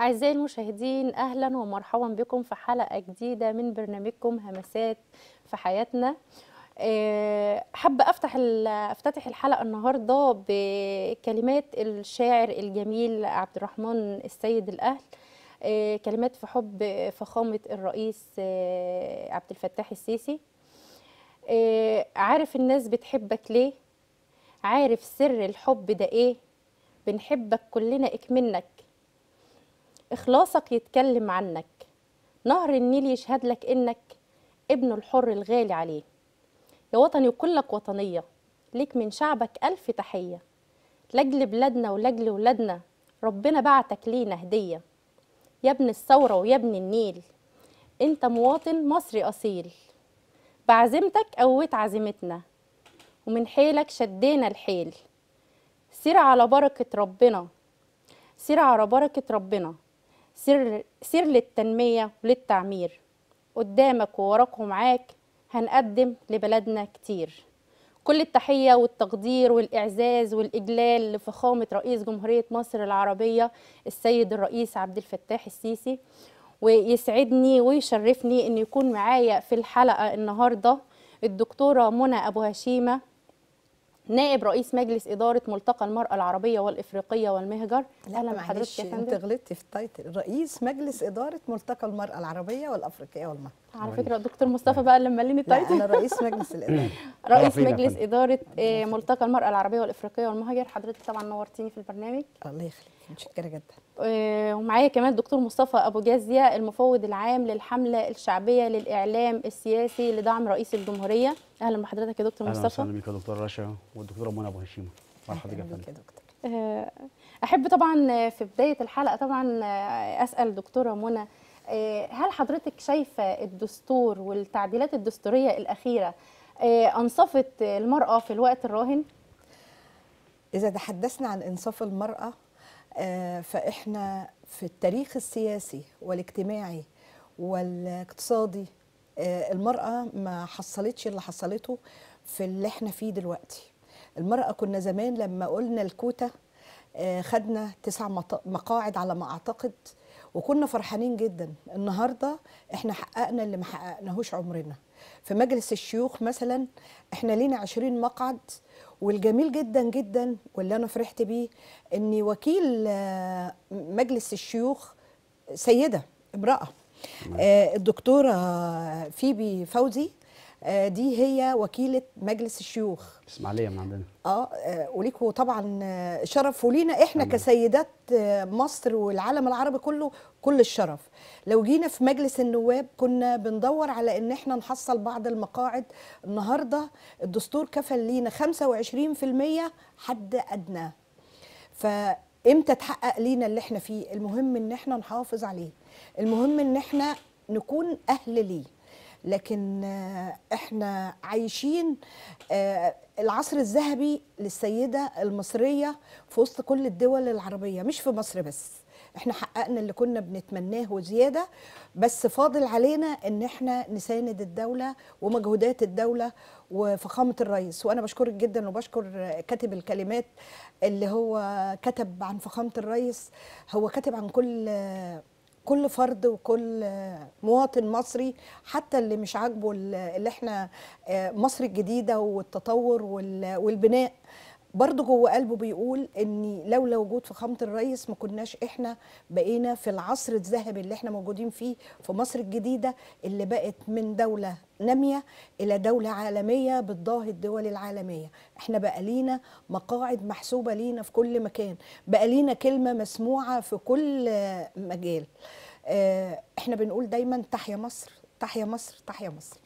أعزائي المشاهدين أهلا ومرحبا بكم في حلقة جديدة من برنامجكم همسات في حياتنا آه، حابة أفتح أفتتح الحلقة النهاردة بكلمات الشاعر الجميل عبد الرحمن السيد الأهل آه، كلمات في حب فخامة الرئيس آه، عبد الفتاح السيسي عارف الناس بتحبك ليه عارف سر الحب ده ايه بنحبك كلنا اكمنك إخلاصك يتكلم عنك نهر النيل يشهد لك إنك ابن الحر الغالي عليه يا وطني كلك وطنية ليك من شعبك ألف تحية لأجل بلادنا ولأجل ولادنا ربنا بعتك لينا هدية يا ابن الثورة ويا ابن النيل انت مواطن مصري أصيل بعزيمتك قويت عزيمتنا ومن حيلك شدينا الحيل سير على بركة ربنا سير على بركة ربنا سر, سر للتنمية وللتعمير قدامك ووراك ومعاك هنقدم لبلدنا كتير كل التحية والتقدير والإعزاز والإجلال لفخامة رئيس جمهورية مصر العربية السيد الرئيس عبد الفتاح السيسي ويسعدني ويشرفني أن يكون معايا في الحلقة النهاردة الدكتورة منى أبو هشيمة نائب رئيس مجلس اداره ملتقى المراه العربيه والافريقيه والمهجر اهلا بحضرتك يا فندم انت غلطتي في التايتل رئيس مجلس اداره ملتقى المراه العربيه والافريقيه والمهجر على فكره طيب. دكتور مصطفى بقى لما مليني التايتل انا رئيس مجلس الاداره رئيس مجلس اداره آه، ملتقى المراه العربيه والافريقيه والمهجر حضرتك طبعا نورتيني في البرنامج الله يخليك متشكره جدا آه، ومعايا كمان الدكتور مصطفى ابو جازيه المفوض العام للحمله الشعبيه للاعلام السياسي لدعم رئيس الجمهوريه اهلا بحضرتك يا دكتور أهلا مصطفى اهلا بيك يا دكتور رشا والدكتوره منى ابو هشيمه مرحبا بيك يا دكتور آه، احب طبعا في بدايه الحلقه طبعا آه، اسال دكتوره منى آه، هل حضرتك شايفه الدستور والتعديلات الدستوريه الاخيره انصفت المراه في الوقت الراهن اذا تحدثنا عن انصاف المراه فاحنا في التاريخ السياسي والاجتماعي والاقتصادي آه، المرأة ما حصلتش اللي حصلته في اللي احنا فيه دلوقتي المرأة كنا زمان لما قلنا الكوتة آه، خدنا تسع مقاعد على ما أعتقد وكنا فرحانين جدا النهاردة احنا حققنا اللي ما حققناهوش عمرنا في مجلس الشيوخ مثلا احنا لينا 20 مقعد والجميل جدا جدا واللي انا فرحت بيه ان وكيل آه، مجلس الشيوخ سيده امراه آه، الدكتوره فيبي فوزي آه، دي هي وكيله مجلس الشيوخ اسماعيليه من عندنا اه, آه، وليكوا طبعا شرف ولينا احنا أمين. كسيدات مصر والعالم العربي كله كل الشرف لو جينا في مجلس النواب كنا بندور على ان احنا نحصل بعض المقاعد النهارده الدستور كفل لينا 25% حد ادنى فامتى تحقق لينا اللي احنا فيه المهم ان احنا نحافظ عليه المهم ان احنا نكون اهل ليه لكن آه، احنا عايشين آه، العصر الذهبي للسيده المصريه في وسط كل الدول العربيه مش في مصر بس احنا حققنا اللي كنا بنتمناه وزياده بس فاضل علينا ان احنا نساند الدوله ومجهودات الدوله وفخامه الرئيس وانا بشكرك جدا وبشكر كاتب الكلمات اللي هو كتب عن فخامه الرئيس هو كتب عن كل كل فرد وكل مواطن مصري حتى اللي مش عاجبه اللي احنا آه، مصر الجديده والتطور والبناء برضه جوه قلبه بيقول ان لولا وجود فخامه الرئيس ما كناش احنا بقينا في العصر الذهبي اللي احنا موجودين فيه في مصر الجديده اللي بقت من دوله ناميه الى دوله عالميه بتضاهي الدول العالميه احنا بقى لينا مقاعد محسوبه لينا في كل مكان بقى لينا كلمه مسموعه في كل مجال آه، احنا بنقول دايما تحيا مصر تحيا مصر تحيا مصر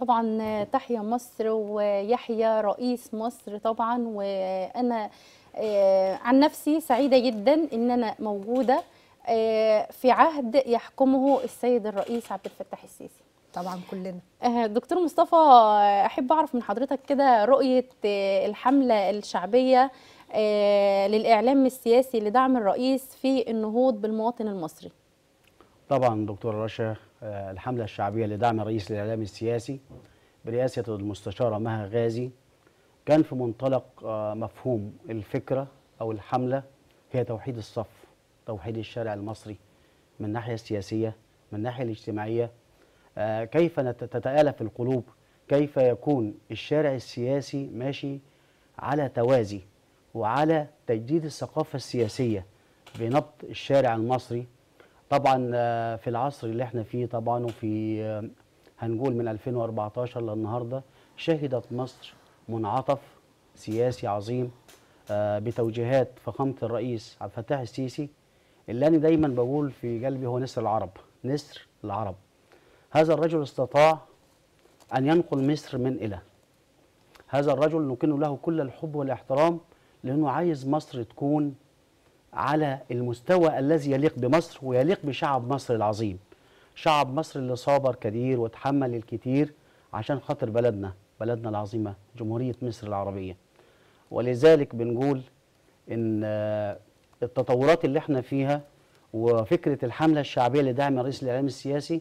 طبعا تحيا مصر ويحيى رئيس مصر طبعا وانا آه، عن نفسي سعيده جدا ان انا موجوده آه، في عهد يحكمه السيد الرئيس عبد الفتاح السيسي طبعا كلنا آه، دكتور مصطفى احب اعرف من حضرتك كده رؤيه الحمله الشعبيه للاعلام السياسي لدعم الرئيس في النهوض بالمواطن المصري طبعا دكتور رشا آه، الحملة الشعبية لدعم الرئيس الإعلامي السياسي برئاسة المستشارة مها غازي كان في منطلق آه، مفهوم الفكرة أو الحملة هي توحيد الصف توحيد الشارع المصري من الناحية السياسية من الناحية الاجتماعية آه، كيف تتآلف القلوب كيف يكون الشارع السياسي ماشي على توازي وعلى تجديد الثقافة السياسية بنبط الشارع المصري طبعا آه، في العصر اللي احنا فيه طبعا وفي آه، هنقول من 2014 للنهارده شهدت مصر منعطف سياسي عظيم آه، بتوجيهات فخامه الرئيس عبد الفتاح السيسي اللي انا دايما بقول في قلبي هو نسر العرب نسر العرب هذا الرجل استطاع ان ينقل مصر من الى هذا الرجل نكن له كل الحب والاحترام لانه عايز مصر تكون على المستوى الذي يليق بمصر ويليق بشعب مصر العظيم شعب مصر اللي صابر كثير وتحمل الكثير عشان خاطر بلدنا بلدنا العظيمة جمهورية مصر العربية ولذلك بنقول ان آه، التطورات اللي احنا فيها وفكرة الحملة الشعبية لدعم الرئيس الإعلامي السياسي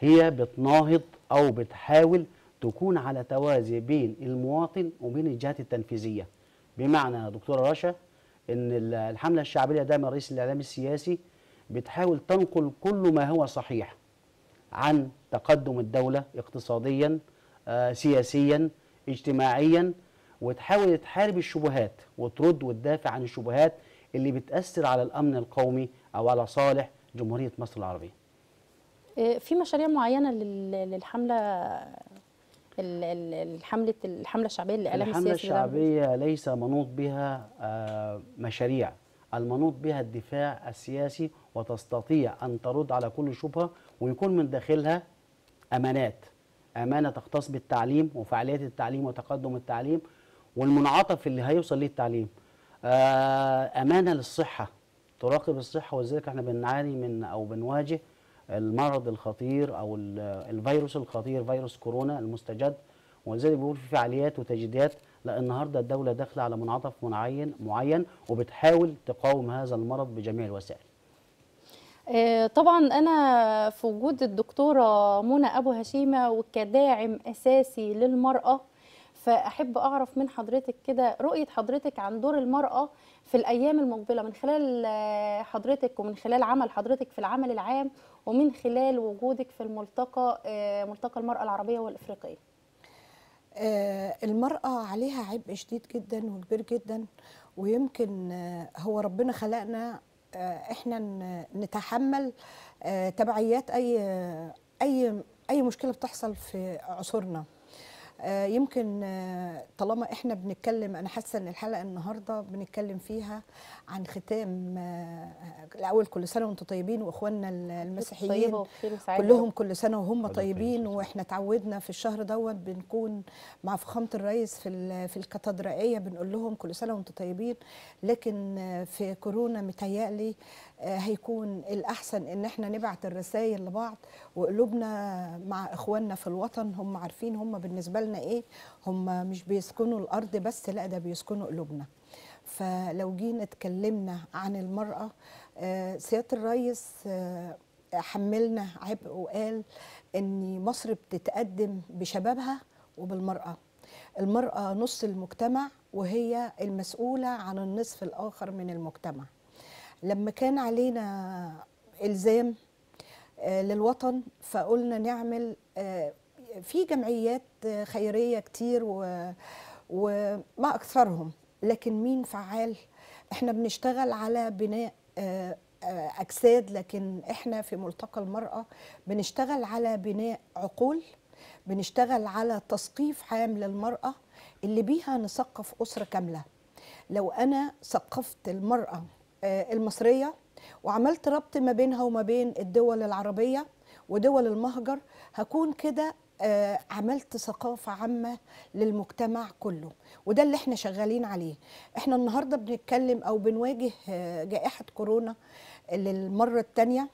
هي بتناهض أو بتحاول تكون على توازي بين المواطن وبين الجهات التنفيذية بمعنى دكتورة رشا ان الحمله الشعبيه دايما رئيس الاعلام السياسي بتحاول تنقل كل ما هو صحيح عن تقدم الدوله اقتصاديا آه، سياسيا اجتماعيا وتحاول تحارب الشبهات وترد وتدافع عن الشبهات اللي بتاثر على الامن القومي او على صالح جمهوريه مصر العربيه آه، في مشاريع معينه للحمله الحمله الحمله الشعبيه للاعلام السياسي الحمله الشعبيه ليس منوط بها آه، مشاريع المنوط بها الدفاع السياسي وتستطيع ان ترد على كل شبهه ويكون من داخلها امانات امانه تختص بالتعليم وفعاليات التعليم وتقدم التعليم والمنعطف اللي هيوصل ليه التعليم آه، امانه للصحه تراقب الصحه ولذلك احنا بنعاني من او بنواجه المرض الخطير او الفيروس الخطير فيروس كورونا المستجد ولذلك بيقول في فعاليات وتجديدات لا النهارده الدوله داخله على منعطف معين معين وبتحاول تقاوم هذا المرض بجميع الوسائل. آه، طبعا انا في وجود الدكتوره منى ابو هشيمه وكداعم اساسي للمراه فاحب اعرف من حضرتك كده رؤيه حضرتك عن دور المراه في الايام المقبله من خلال آه، حضرتك ومن خلال عمل حضرتك في العمل العام ومن خلال وجودك في الملتقى آه، ملتقى المرأة العربية والإفريقية آه، المرأة عليها عبء شديد جدا وكبير جدا ويمكن آه، هو ربنا خلقنا احنا نتحمل تبعيات اي اي اي مشكله بتحصل في عصورنا آه، يمكن آه، طالما احنا بنتكلم انا حاسه ان الحلقه النهارده بنتكلم فيها عن ختام آه، الاول كل سنه وانتم طيبين واخواننا المسيحيين كلهم كل سنه وهم طيبين واحنا اتعودنا في الشهر دوت بنكون مع فخامه الرئيس في في الكاتدرائيه بنقول لهم كل سنه وانتم طيبين لكن في كورونا متهيألي هيكون الأحسن إن احنا نبعت الرسائل لبعض وقلوبنا مع إخواننا في الوطن هم عارفين هم بالنسبة لنا إيه هم مش بيسكنوا الأرض بس لا ده بيسكنوا قلوبنا فلو جينا اتكلمنا عن المرأة آه، سيادة الرئيس آه، حملنا عبء وقال ان مصر بتتقدم بشبابها وبالمراه المراه نص المجتمع وهي المسؤوله عن النصف الاخر من المجتمع لما كان علينا الزام آه، للوطن فقلنا نعمل آه، في جمعيات خيريه كتير و وما اكثرهم لكن مين فعال احنا بنشتغل على بناء آه، اجساد لكن احنا في ملتقى المراه بنشتغل على بناء عقول بنشتغل على تثقيف عام للمراه اللي بيها نثقف اسره كامله لو انا ثقفت المراه آه، المصريه وعملت ربط ما بينها وما بين الدول العربيه ودول المهجر هكون كده آه، عملت ثقافة عامة للمجتمع كله وده اللي احنا شغالين عليه احنا النهاردة بنتكلم او بنواجه آه، جائحة كورونا للمرة الثانية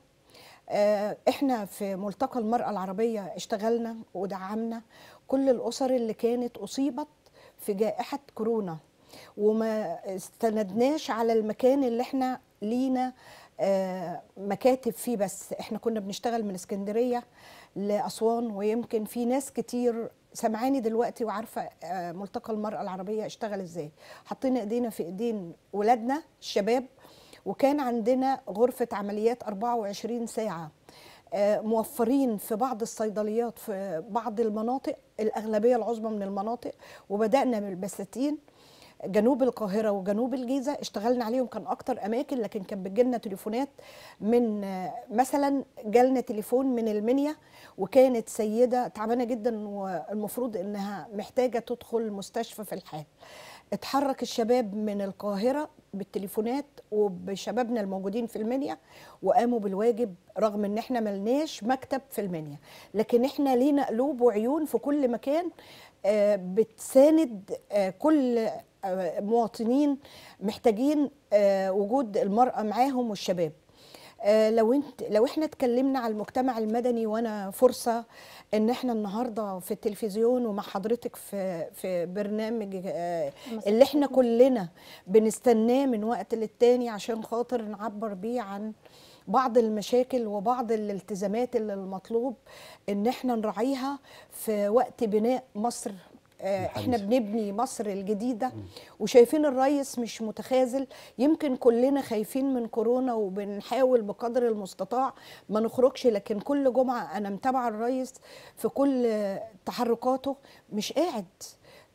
احنا في ملتقى المرأة العربية اشتغلنا ودعمنا كل الأسر اللي كانت أصيبت في جائحة كورونا وما استندناش على المكان اللي احنا لينا آه، مكاتب فيه بس احنا كنا بنشتغل من اسكندريه لاسوان ويمكن في ناس كتير سامعاني دلوقتي وعارفه آه، ملتقى المراه العربيه اشتغل ازاي حطينا ايدينا في ايدين ولادنا الشباب وكان عندنا غرفه عمليات 24 ساعه آه، موفرين في بعض الصيدليات في بعض المناطق الاغلبيه العظمى من المناطق وبدانا بالبساتين جنوب القاهره وجنوب الجيزه اشتغلنا عليهم كان اكتر اماكن لكن كان بتجي لنا تليفونات من آه، مثلا جالنا تليفون من المنيا وكانت سيده تعبانه جدا والمفروض انها محتاجه تدخل مستشفى في الحال اتحرك الشباب من القاهرة بالتليفونات وبشبابنا الموجودين في المنيا وقاموا بالواجب رغم ان احنا ملناش مكتب في المنيا لكن احنا لينا قلوب وعيون في كل مكان آه، بتساند آه، كل مواطنين محتاجين آه، وجود المرأة معاهم والشباب آه، لو انت لو احنا اتكلمنا على المجتمع المدني وانا فرصه ان احنا النهارده في التلفزيون ومع حضرتك في في برنامج آه، اللي احنا كلنا بنستناه من وقت للتاني عشان خاطر نعبر بيه عن بعض المشاكل وبعض الالتزامات اللي المطلوب ان احنا نراعيها في وقت بناء مصر آه، احنا بنبني مصر الجديده وشايفين الريس مش متخاذل يمكن كلنا خايفين من كورونا وبنحاول بقدر المستطاع ما نخرجش لكن كل جمعه انا متابعه الريس في كل تحركاته مش قاعد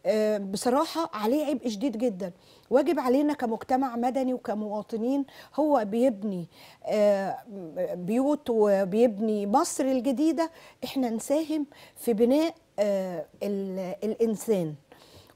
آه، بصراحه عليه عبء شديد جدا واجب علينا كمجتمع مدني وكمواطنين هو بيبني آه، بيوت وبيبني مصر الجديده احنا نساهم في بناء آه، الانسان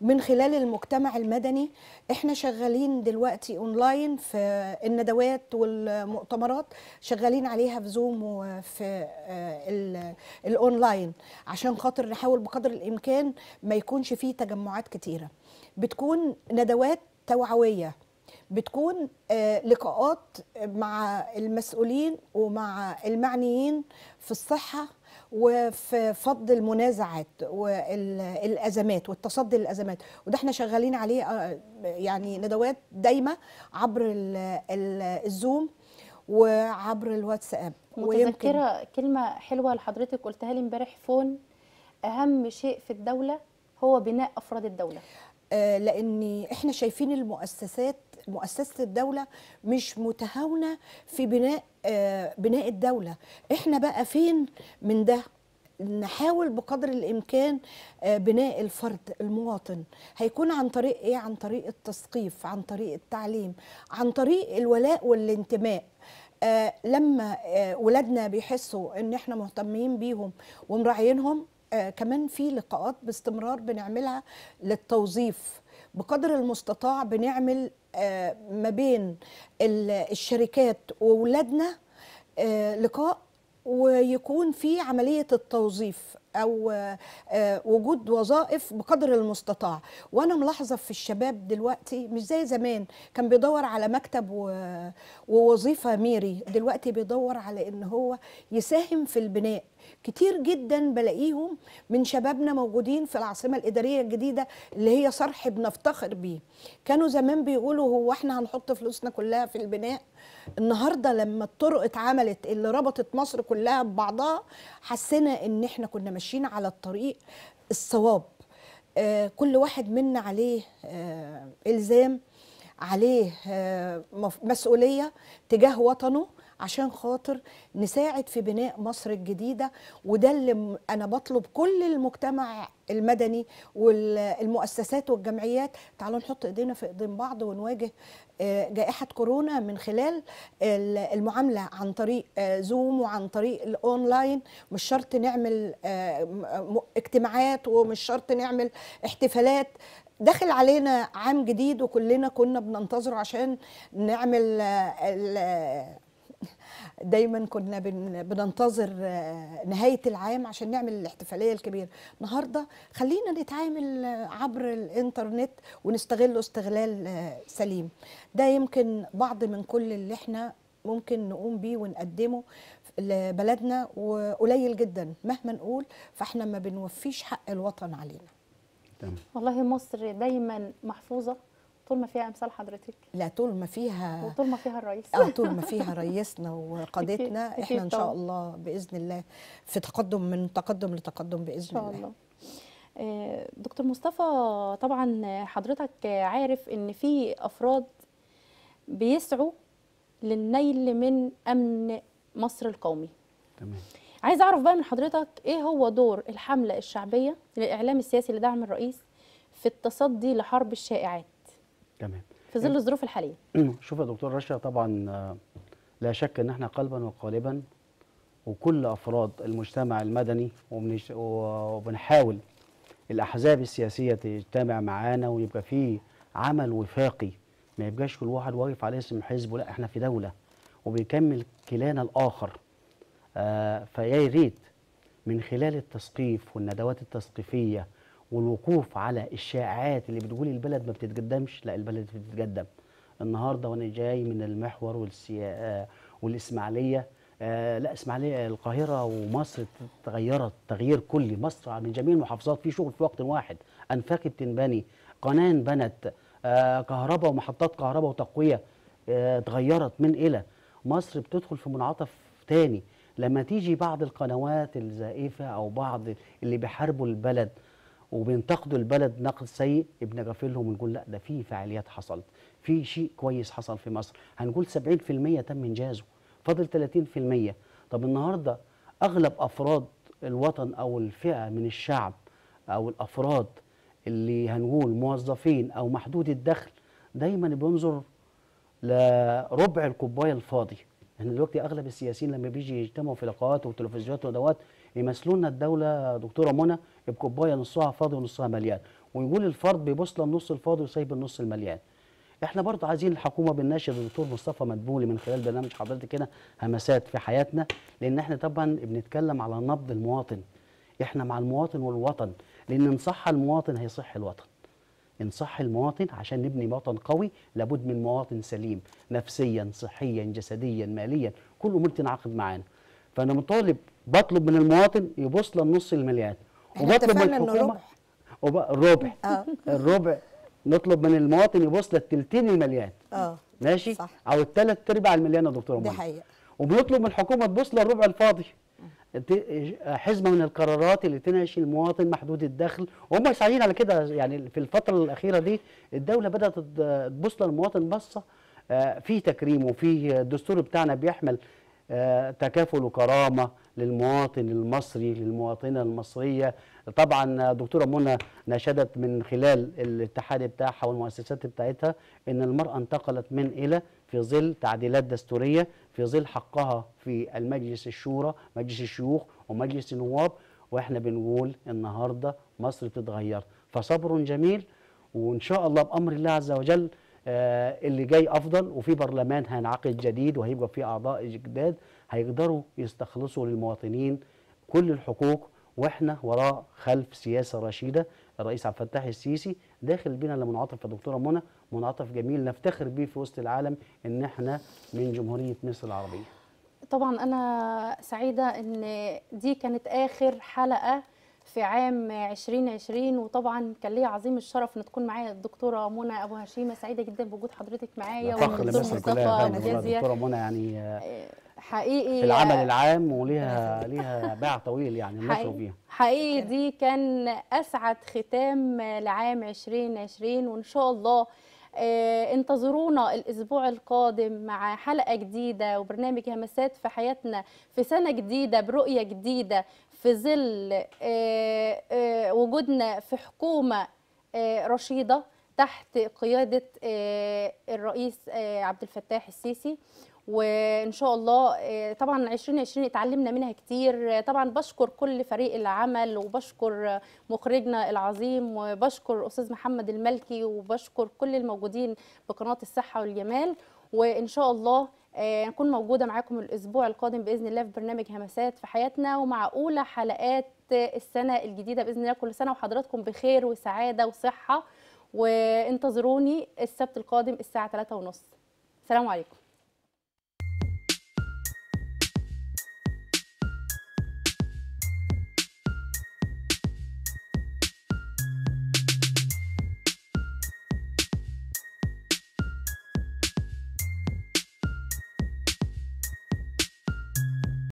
من خلال المجتمع المدني احنا شغالين دلوقتي اونلاين في الندوات والمؤتمرات شغالين عليها في زوم وفي آه، الاونلاين عشان خاطر نحاول بقدر الامكان ما يكونش فيه تجمعات كتيره بتكون ندوات توعويه بتكون آه، لقاءات مع المسؤولين ومع المعنيين في الصحه وفي فض المنازعات والازمات والتصدي للازمات وده احنا شغالين عليه آه، يعني ندوات دايمه عبر الزوم وعبر الواتساب متذكره كلمه حلوه لحضرتك قلتها لي امبارح فون اهم شيء في الدوله هو بناء افراد الدوله آه، لان احنا شايفين المؤسسات مؤسسه الدوله مش متهاونه في بناء آه، بناء الدوله احنا بقى فين من ده نحاول بقدر الامكان آه، بناء الفرد المواطن هيكون عن طريق ايه عن طريق التثقيف عن طريق التعليم عن طريق الولاء والانتماء آه، لما ولادنا بيحسوا ان احنا مهتمين بيهم ومراعينهم كمان في لقاءات باستمرار بنعملها للتوظيف بقدر المستطاع بنعمل آه، ما بين الشركات وولادنا آه، لقاء ويكون في عملية التوظيف او آه، وجود وظائف بقدر المستطاع وانا ملاحظه في الشباب دلوقتي مش زي زمان كان بيدور على مكتب ووظيفه ميري دلوقتي بيدور على ان هو يساهم في البناء كتير جدا بلاقيهم من شبابنا موجودين في العاصمه الاداريه الجديده اللي هي صرح بنفتخر بيه كانوا زمان بيقولوا هو احنا هنحط فلوسنا كلها في البناء النهارده لما الطرق اتعملت اللي ربطت مصر كلها ببعضها حسينا ان احنا كنا ماشيين على الطريق الصواب آه كل واحد منا عليه آه الزام عليه آه، مسؤوليه تجاه وطنه عشان خاطر نساعد في بناء مصر الجديده وده اللي انا بطلب كل المجتمع المدني والمؤسسات والجمعيات تعالوا نحط ايدينا في ايدين بعض ونواجه آه، جائحه كورونا من خلال المعامله عن طريق زوم آه، وعن طريق الاونلاين مش شرط نعمل آه، اجتماعات ومش شرط نعمل احتفالات داخل علينا عام جديد وكلنا كنا بننتظره عشان نعمل دايما كنا بننتظر آه، نهايه العام عشان نعمل الاحتفاليه الكبيره النهارده خلينا نتعامل آه، عبر الانترنت ونستغله استغلال آه، سليم ده يمكن بعض من كل اللي احنا ممكن نقوم بيه ونقدمه لبلدنا وقليل جدا مهما نقول فاحنا ما بنوفيش حق الوطن علينا والله مصر دايما محفوظه طول ما فيها امثال حضرتك لا طول ما فيها وطول ما فيها الرئيس اه طول ما فيها رئيسنا وقادتنا احنا ان شاء الله باذن الله في تقدم من تقدم لتقدم باذن الله إن شاء الله, الله. آه، دكتور مصطفى طبعا حضرتك عارف ان في افراد بيسعوا للنيل من امن مصر القومي تمام عايز اعرف بقى من حضرتك ايه هو دور الحمله الشعبيه للاعلام السياسي لدعم الرئيس في التصدي لحرب الشائعات تمام في ظل الظروف الحاليه شوف يا دكتور رشا طبعا آه، لا شك ان احنا قلبا وقالبا وكل افراد المجتمع المدني وبنحاول الاحزاب السياسيه تجتمع معانا ويبقى في عمل وفاقي ما يبقاش كل واحد واقف على اسم حزبه لا احنا في دوله وبيكمل كلانا الاخر آه فيا ريت من خلال التثقيف والندوات التثقيفيه والوقوف على الشائعات اللي بتقول البلد ما بتتقدمش لا البلد بتتقدم النهارده وانا جاي من المحور والسيا... آه، والاسماعيليه آه لا اسماعيليه القاهره ومصر تغيرت تغيير كلي مصر من جميع المحافظات في شغل في وقت واحد انفاق بتنبني قناه انبنت آه كهرباء ومحطات كهرباء وتقويه آه اتغيرت من الى مصر بتدخل في منعطف تاني لما تيجي بعض القنوات الزائفه او بعض اللي بيحاربوا البلد وبينتقدوا البلد نقد سيء بنغفر لهم ونقول لا ده في فعاليات حصلت في شيء كويس حصل في مصر هنقول 70% تم انجازه فاضل 30% طب النهارده اغلب افراد الوطن او الفئه من الشعب او الافراد اللي هنقول موظفين او محدود الدخل دايما بينظر لربع الكوبايه الفاضي احنا دلوقتي اغلب السياسيين لما بيجي يجتمعوا في لقاءات وتلفزيونات ودوات يمثلوا لنا الدوله دكتوره منى بكوبايه نصها فاضي ونصها مليان ويقول الفرد بيبص للنص الفاضي وسايب النص المليان احنا برضه عايزين الحكومه بنناشد الدكتور مصطفى مدبولي من خلال برنامج حضرتك كده همسات في حياتنا لان احنا طبعا بنتكلم على نبض المواطن احنا مع المواطن والوطن لان ان صح المواطن هيصح الوطن نصح المواطن عشان نبني وطن قوي لابد من مواطن سليم نفسيا صحيا جسديا ماليا كله متنعقد معانا فانا مطالب بطلب من المواطن يبص للنص المليان وبطلب من الحكومه وب... الربع آه. الربع نطلب من المواطن يبص للثلثين المليان اه ماشي صح. او الثلاث ارباع المليان يا دكتوره دي حقيقه وبنطلب من الحكومه تبص للربع الفاضي حزمه من القرارات اللي تناقش المواطن محدود الدخل وهم سعيين على كده يعني في الفتره الاخيره دي الدوله بدات تبص للمواطن بصه آه، في تكريم وفي الدستور بتاعنا بيحمل آه، تكافل وكرامه للمواطن المصري للمواطنه المصريه طبعا دكتوره منى نشدت من خلال الاتحاد بتاعها والمؤسسات بتاعتها ان المراه انتقلت من الى في ظل تعديلات دستوريه في ظل حقها في المجلس الشورى مجلس الشيوخ ومجلس النواب واحنا بنقول النهارده مصر بتتغير فصبر جميل وان شاء الله بامر الله عز وجل آه، اللي جاي افضل وفي برلمان هينعقد جديد وهيبقى فيه اعضاء جداد هيقدروا يستخلصوا للمواطنين كل الحقوق واحنا وراه خلف سياسه رشيده الرئيس عبد الفتاح السيسي داخل بينا اللي منعطف دكتوره منى منعطف جميل نفتخر بيه في وسط العالم ان احنا من جمهوريه مصر العربيه. طبعا انا سعيده ان دي كانت اخر حلقه في عام 2020 وطبعا كان ليا عظيم الشرف ان تكون معايا الدكتوره منى ابو هشيمه سعيده جدا بوجود حضرتك معايا والدكتور مصطفى نجازيه الدكتوره منى يعني آه، حقيقي في العمل آه، العام وليها ليها باع طويل يعني مصر فيها حقيقي دي كان اسعد ختام لعام 2020 وان شاء الله آه، انتظرونا الاسبوع القادم مع حلقه جديده وبرنامج همسات في حياتنا في سنه جديده برؤيه جديده في ظل آه، وجودنا في حكومه رشيده تحت قياده الرئيس عبد الفتاح السيسي وان شاء الله آه، طبعا 2020 اتعلمنا منها كتير آه، طبعا بشكر كل فريق العمل وبشكر آه، مخرجنا العظيم وبشكر استاذ محمد الملكي وبشكر كل الموجودين بقناه الصحه والجمال وان شاء الله نكون موجوده معاكم الاسبوع القادم باذن الله في برنامج همسات في حياتنا ومع اولى حلقات السنه الجديده باذن الله كل سنه وحضراتكم بخير وسعاده وصحه وانتظروني السبت القادم الساعه 3:30 سلام عليكم